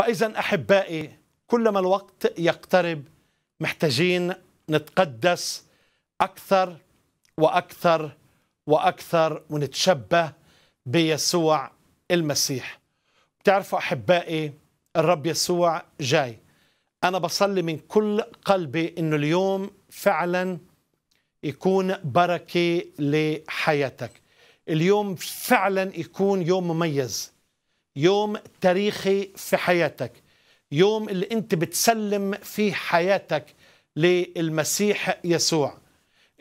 فإذا أحبائي كلما الوقت يقترب محتاجين نتقدس أكثر وأكثر وأكثر ونتشبه بيسوع المسيح بتعرفوا أحبائي الرب يسوع جاي أنا بصلي من كل قلبي إنه اليوم فعلا يكون بركة لحياتك اليوم فعلا يكون يوم مميز يوم تاريخي في حياتك يوم اللي انت بتسلم فيه حياتك للمسيح يسوع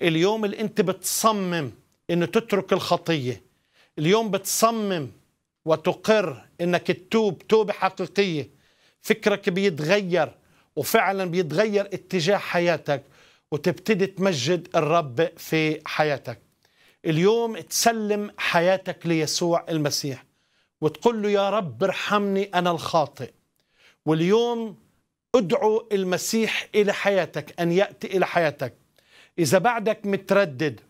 اليوم اللي انت بتصمم ان تترك الخطية اليوم بتصمم وتقر انك تتوب توبة حقيقية فكرك بيتغير وفعلا بيتغير اتجاه حياتك وتبتدي تمجد الرب في حياتك اليوم تسلم حياتك ليسوع المسيح وتقول له يا رب ارحمني أنا الخاطئ واليوم ادعو المسيح إلى حياتك أن يأتي إلى حياتك إذا بعدك متردد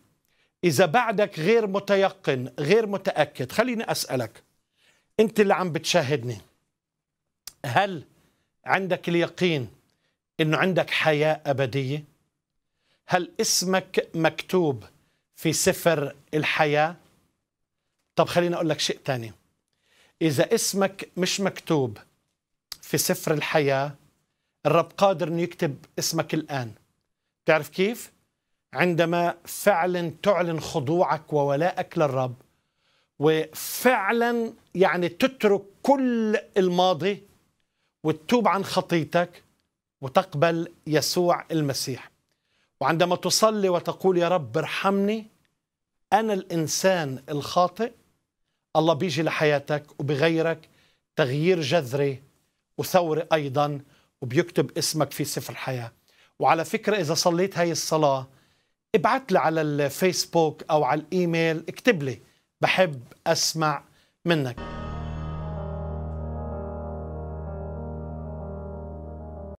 إذا بعدك غير متيقن غير متأكد خليني أسألك أنت اللي عم بتشاهدني هل عندك اليقين أنه عندك حياة أبدية هل اسمك مكتوب في سفر الحياة طب خليني أقول لك شيء تاني إذا اسمك مش مكتوب في سفر الحياة الرب قادر أنه يكتب اسمك الآن تعرف كيف؟ عندما فعلا تعلن خضوعك وولائك للرب وفعلا يعني تترك كل الماضي وتتوب عن خطيتك وتقبل يسوع المسيح وعندما تصلي وتقول يا رب ارحمني أنا الإنسان الخاطئ الله بيجي لحياتك وبغيرك تغيير جذري وثوري أيضا وبيكتب اسمك في سفر الحياة وعلى فكرة إذا صليت هاي الصلاة ابعت لي على الفيسبوك أو على الإيميل اكتب لي بحب أسمع منك